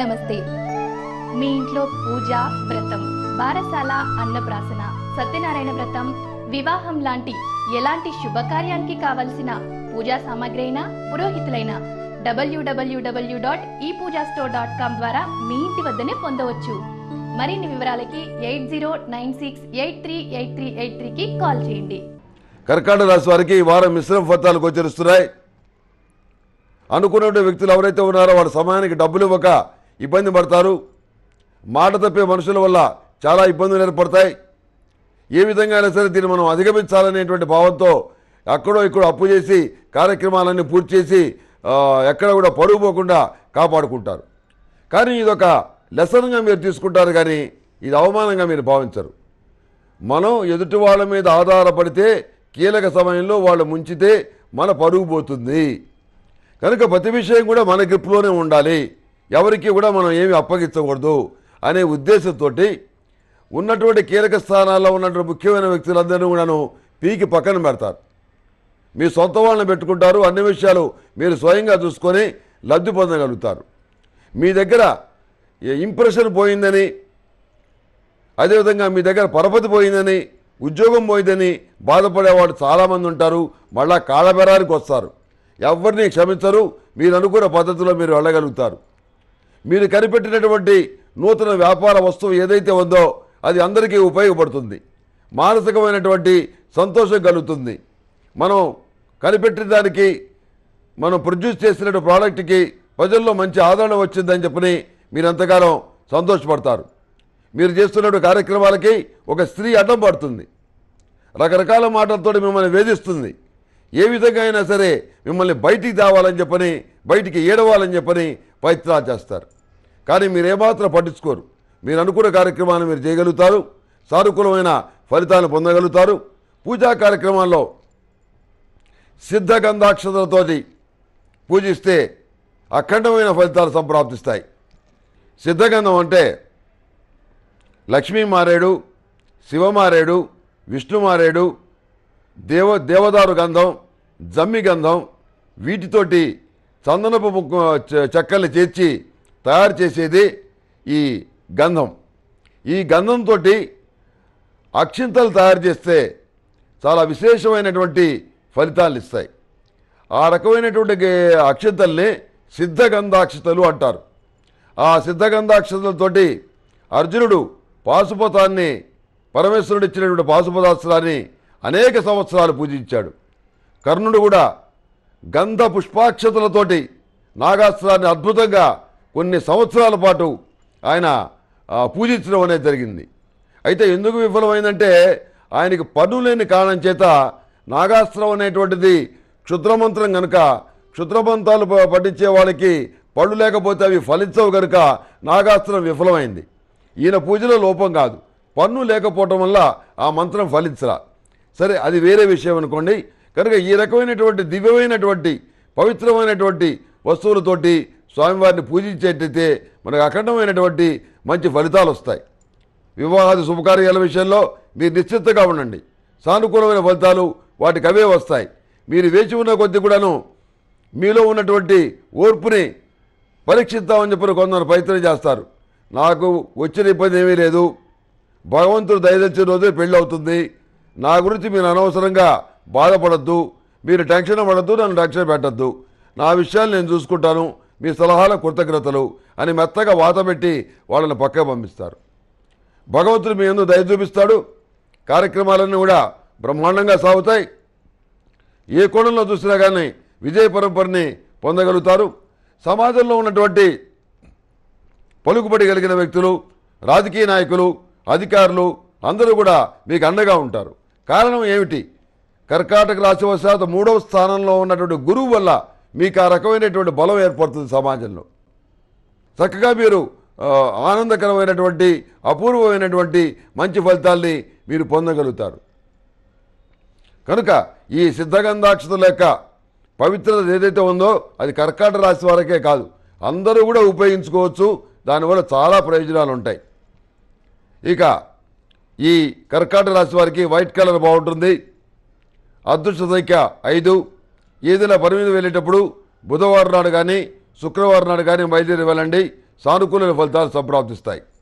నమస్తే మీ ఇంట్లో పూజ వ్రతం బారసాల అన్నప్రాసన సత్యనారాయణ వ్రతం వివాహం లాంటి ఎలాంటి శుభకార్యానికి కావలసిన పూజా సామాగ్రి అయినా పురోహితులైన డబ్ల్యూడబ్ల్యూడబ్ల్యూ డాట్ ఈ పూజా స్టోర్ డాట్ కామ్ ద్వారా మీ ఇంటి వద్దనే పొందవచ్చు మరిన్ని వివరాలకి eight zero nine six eight three eight three eight త్రీకి కాల్ చేయండి కర్కాటక రాశి వారికి ఈ వారం మిశ్రమ ఫలితాలు గోచరిస్తున్నాయి అనుకున్నటువంటి వ్యక్తులు ఎవరైతే ఉన్నారో వాళ్ళ సమయానికి డబ్బులు ఇవ్వక ఇబ్బంది పడతారు మాట తప్పే మనుషుల వల్ల చాలా ఇబ్బందులు ఏర్పడతాయి ఏ విధంగా అయినా సరే దీన్ని మనం అధిగమించాలనేటువంటి భావంతో అక్కడో ఇక్కడ అప్పు చేసి కార్యక్రమాలన్నీ పూర్తి చేసి ఎక్కడ కూడా పడుగుపోకుండా కాపాడుకుంటారు కానీ ఇదొక లెసన్గా మీరు తీసుకుంటారు కానీ ఇది అవమానంగా మీరు భావించరు మనం ఎదుటి వాళ్ళ మీద ఆధారపడితే కీలక సమయంలో వాళ్ళు ముంచితే మన పరుగు పోతుంది కనుక ప్రతి విషయం కూడా మన గ్రిప్లోనే ఉండాలి ఎవరికి కూడా మనం ఏమి అప్పగించకూడదు అనే ఉద్దేశంతో ఉన్నటువంటి కీలక స్థానాల్లో ఉన్నటువంటి ముఖ్యమైన వ్యక్తులందరినీ కూడాను పీకి పక్కన పెడతారు మీ సొంత వాళ్ళని పెట్టుకుంటారు అన్ని విషయాలు మీరు స్వయంగా చూసుకొని లబ్ధి పొందగలుగుతారు మీ దగ్గర ఇంప్రెషన్ పోయిందని అదేవిధంగా మీ దగ్గర పరపతి పోయిందని ఉద్యోగం పోయిందని బాధపడేవాడు చాలామంది ఉంటారు మళ్ళా కాళ్ళబెరానికి వస్తారు ఎవరిని క్షమించరు మీరు అనుకున్న పద్ధతిలో మీరు వెళ్ళగలుగుతారు మీరు కనిపెట్టినటువంటి నూతన వ్యాపార వస్తువు ఏదైతే ఉందో అది అందరికీ ఉపయోగపడుతుంది మానసికమైనటువంటి సంతోషం కలుగుతుంది మనం కనిపెట్టిన దానికి మనం ప్రొడ్యూస్ చేసిన ప్రోడక్ట్కి ప్రజల్లో మంచి ఆదరణ వచ్చిందని చెప్పని మీరు ఎంతగానో సంతోషపడతారు మీరు చేస్తున్న కార్యక్రమాలకి ఒక స్త్రీ అడ్డం పడుతుంది రకరకాల మాటలతో మిమ్మల్ని వేధిస్తుంది ఏ విధంగా అయినా సరే మిమ్మల్ని బయటికి తేవాలని చెప్పని బయటికి ఏడవాలని చెప్పని ప్రయత్నాలు చేస్తారు కానీ మీరు ఏమాత్రం పట్టించుకోరు మీరు అనుకున్న కార్యక్రమాన్ని మీరు చేయగలుగుతారు సానుకూలమైన ఫలితాలు పొందగలుగుతారు పూజా కార్యక్రమాల్లో సిద్ధగంధాక్షతలతో పూజిస్తే అఖండమైన ఫలితాలు సంప్రాప్తిస్తాయి సిద్ధగంధం అంటే లక్ష్మీ మారేడు శివమారేడు విష్ణుమారేడు దేవ దేవదారు గంధం జమ్మి గంధం వీటితోటి చందనపు ముక్కు చెక్కల్ని చేర్చి తయారు చేసేది ఈ గంధం ఈ గంధంతో అక్షింతలు తయారు చేస్తే చాలా విశేషమైనటువంటి ఫలితాలు ఇస్తాయి ఆ రకమైనటువంటి అక్షింతల్ని సిద్ధగంధాక్షతలు అంటారు ఆ సిద్ధగంధాక్షతలతోటి అర్జునుడు పాశుపతాన్ని పరమేశ్వరుడు ఇచ్చినటువంటి పాశుపదాస్త్రాన్ని అనేక సంవత్సరాలు పూజించాడు కర్ణుడు కూడా గంధ పుష్పాక్షతలతోటి నాగాస్త్రాన్ని అద్భుతంగా కొన్ని సంవత్సరాల పాటు ఆయన పూజించడం అనేది జరిగింది అయితే ఎందుకు విఫలమైందంటే ఆయనకి పన్ను లేని కారణం చేత నాగాస్త్రం అనేటువంటిది క్షుద్రమంత్రం కనుక క్షుద్రమంత్రాలు పఠించే వాళ్ళకి పళ్ళు లేకపోతే అవి ఫలించవు కనుక నాగాస్త్రం విఫలమైంది ఈయన పూజలో లోపం కాదు పన్ను లేకపోవటం వల్ల ఆ మంత్రం ఫలించరా సరే అది వేరే విషయం అనుకోండి కనుక ఈ రకమైనటువంటి దివ్యమైనటువంటి పవిత్రమైనటువంటి వస్తువులతోటి స్వామివారిని పూజించేటైతే మనకు అఖండమైనటువంటి మంచి ఫలితాలు వస్తాయి వివాహాది శుభకార్యాల విషయంలో మీరు నిశ్చితంగా ఉండండి సానుకూలమైన ఫలితాలు వాటికి అవే వస్తాయి మీరు వేచి ఉన్న కొద్ది కూడాను మీలో ఉన్నటువంటి ఓర్పుని పరీక్షిద్దామని చెప్పి కొందరు ప్రయత్నం చేస్తారు నాకు వచ్చిన ఇబ్బంది ఏమీ లేదు భగవంతుడు దయదచ్చిన రోజే పెళ్ళి అవుతుంది నా గురించి మీరు అనవసరంగా బాధపడద్దు మీరు టెన్షన్ పడద్దు నన్ను టెన్షన్ పెట్టద్దు నా విషయాలు నేను చూసుకుంటాను మీ సలహాల కృతజ్ఞతలు అని మెత్తగా వాత పెట్టి వాళ్ళని పక్క పంపిస్తారు భగవంతుడు మీ ఎందుకు దయ చూపిస్తాడు కార్యక్రమాలన్నీ కూడా బ్రహ్మాండంగా సాగుతాయి ఏ కోణంలో చూసినా కానీ విజయ పరంపరని పొందగలుగుతారు సమాజంలో ఉన్నటువంటి పలుకుబడి కలిగిన వ్యక్తులు రాజకీయ నాయకులు అధికారులు అందరూ కూడా మీకు అండగా ఉంటారు కారణం ఏమిటి కర్కాటక రాశివశాత్ మూడవ స్థానంలో ఉన్నటువంటి గురువు వల్ల మీకు ఆ రకమైనటువంటి బలం ఏర్పడుతుంది సమాజంలో చక్కగా మీరు ఆనందకరమైనటువంటి అపూర్వమైనటువంటి మంచి ఫలితాల్ని మీరు పొందగలుగుతారు కనుక ఈ సిద్ధగంధాక్షత యొక్క పవిత్రత ఏదైతే ఉందో అది కర్కాటక రాశి వారికే కాదు అందరూ కూడా ఉపయోగించుకోవచ్చు దానివల్ల చాలా ప్రయోజనాలు ఉంటాయి ఇక ఈ కర్కాటక రాశి వారికి వైట్ కలర్ బాగుంటుంది అదృష్ట సంఖ్య ఐదు ఏదైనా పని మీద వెళ్ళేటప్పుడు బుధవారం నాడు కానీ శుక్రవారం నాడు కానీ బయలుదేరి వెళ్ళండి సానుకూల ఫలితాలు సంప్రాప్తిస్తాయి